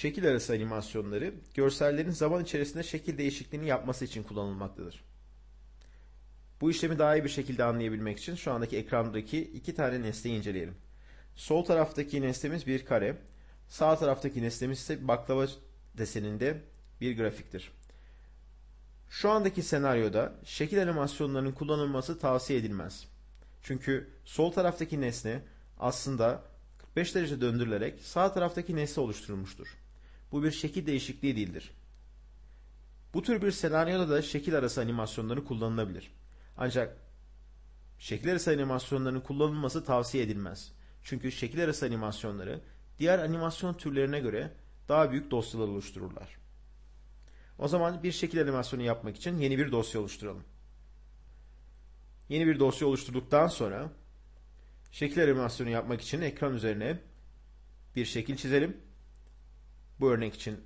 şekil arası animasyonları görsellerin zaman içerisinde şekil değişikliğini yapması için kullanılmaktadır. Bu işlemi daha iyi bir şekilde anlayabilmek için şu andaki ekrandaki iki tane nesneyi inceleyelim. Sol taraftaki nesnemiz bir kare, sağ taraftaki nesnemiz ise baklava deseninde bir grafiktir. Şu andaki senaryoda şekil animasyonlarının kullanılması tavsiye edilmez. Çünkü sol taraftaki nesne aslında 45 derece döndürülerek sağ taraftaki nesne oluşturulmuştur. Bu bir şekil değişikliği değildir. Bu tür bir senaryoda da şekil arası animasyonları kullanılabilir. Ancak şekil arası animasyonların kullanılması tavsiye edilmez. Çünkü şekil arası animasyonları diğer animasyon türlerine göre daha büyük dosyalar oluştururlar. O zaman bir şekil animasyonu yapmak için yeni bir dosya oluşturalım. Yeni bir dosya oluşturduktan sonra şekil animasyonu yapmak için ekran üzerine bir şekil çizelim bu örnek için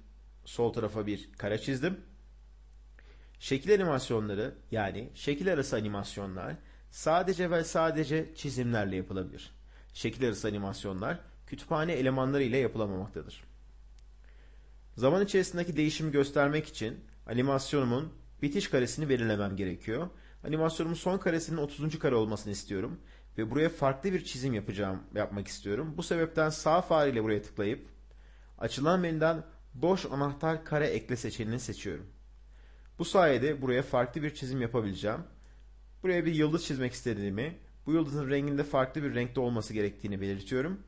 sol tarafa bir kare çizdim. Şekil animasyonları yani şekil arası animasyonlar sadece ve sadece çizimlerle yapılabilir. Şekil arası animasyonlar kütüphane elemanları ile yapılamamaktadır. Zaman içerisindeki değişimi göstermek için animasyonumun bitiş karesini belirlemem gerekiyor. Animasyonumun son karesinin 30. kare olmasını istiyorum ve buraya farklı bir çizim yapacağım yapmak istiyorum. Bu sebepten sağ fare ile buraya tıklayıp Açılan menüden boş anahtar kare ekle seçeneğini seçiyorum. Bu sayede buraya farklı bir çizim yapabileceğim. Buraya bir yıldız çizmek istediğimi, bu yıldızın renginde farklı bir renkte olması gerektiğini belirtiyorum.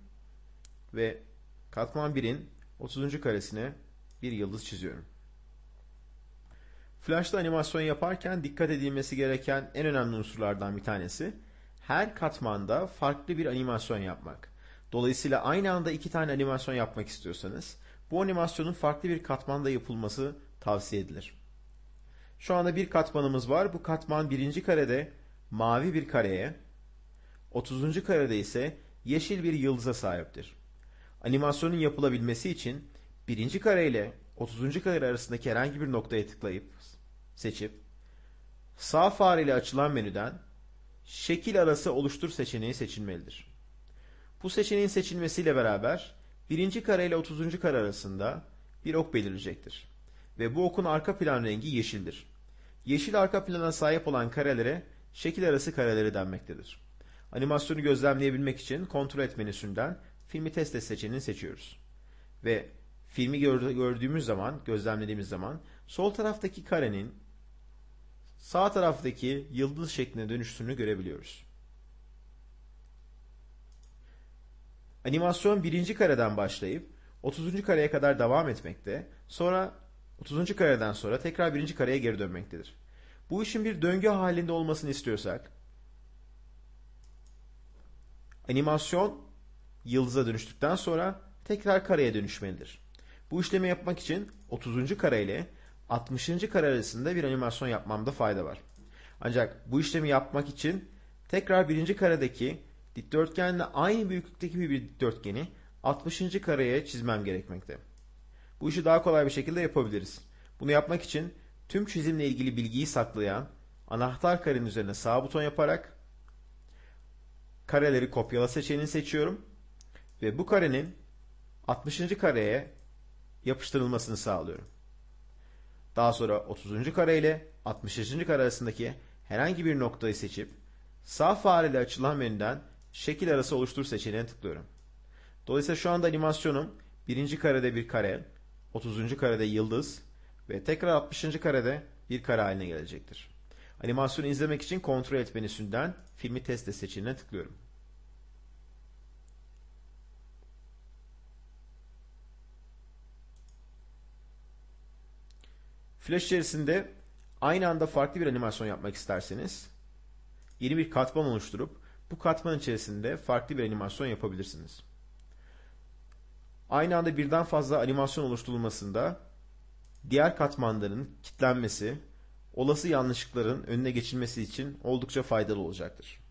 Ve katman 1'in 30. karesine bir yıldız çiziyorum. Flash'ta animasyon yaparken dikkat edilmesi gereken en önemli unsurlardan bir tanesi her katmanda farklı bir animasyon yapmak. Dolayısıyla aynı anda iki tane animasyon yapmak istiyorsanız bu animasyonun farklı bir katmanda yapılması tavsiye edilir. Şu anda bir katmanımız var. Bu katman birinci karede mavi bir kareye, 30. karede ise yeşil bir yıldıza sahiptir. Animasyonun yapılabilmesi için birinci kare ile 30. kare arasındaki herhangi bir noktaya tıklayıp seçip sağ fare ile açılan menüden şekil arası oluştur seçeneği seçilmelidir. Bu seçeneğin seçilmesiyle beraber birinci kare ile 30. kare arasında bir ok belirleyecektir. Ve bu okun arka plan rengi yeşildir. Yeşil arka plana sahip olan karelere şekil arası kareleri denmektedir. Animasyonu gözlemleyebilmek için kontrol et menüsünden filmi test et seçeneğini seçiyoruz. Ve filmi gördüğümüz zaman, gözlemlediğimiz zaman sol taraftaki karenin sağ taraftaki yıldız şekline dönüştüğünü görebiliyoruz. Animasyon birinci kareden başlayıp 30. kareye kadar devam etmekte, sonra 30. kareden sonra tekrar birinci kareye geri dönmektedir. Bu işin bir döngü halinde olmasını istiyorsak, animasyon yıldıza dönüştükten sonra tekrar kareye dönüşmelidir. Bu işlemi yapmak için 30. kare ile 60. kare arasında bir animasyon yapmamda fayda var. Ancak bu işlemi yapmak için tekrar birinci karedeki dikdörtgenle aynı büyüklükteki bir dikdörtgeni 60. kareye çizmem gerekmekte. Bu işi daha kolay bir şekilde yapabiliriz. Bunu yapmak için tüm çizimle ilgili bilgiyi saklayan anahtar karenin üzerine sağ buton yaparak kareleri kopyala seçeneğini seçiyorum ve bu karenin 60. kareye yapıştırılmasını sağlıyorum. Daha sonra 30. kare ile 60. kare arasındaki herhangi bir noktayı seçip sağ fareyle açılan menüden Şekil arası oluştur seçeneğine tıklıyorum. Dolayısıyla şu anda animasyonum birinci karede bir kare, 30. karede yıldız ve tekrar 60. karede bir kare haline gelecektir. Animasyonu izlemek için kontrol et menüsünden filmi teste seçeneğine tıklıyorum. Flash içerisinde aynı anda farklı bir animasyon yapmak isterseniz yeni bir katman oluşturup bu katman içerisinde farklı bir animasyon yapabilirsiniz. Aynı anda birden fazla animasyon oluşturulmasında diğer katmanların kitlenmesi, olası yanlışlıkların önüne geçilmesi için oldukça faydalı olacaktır.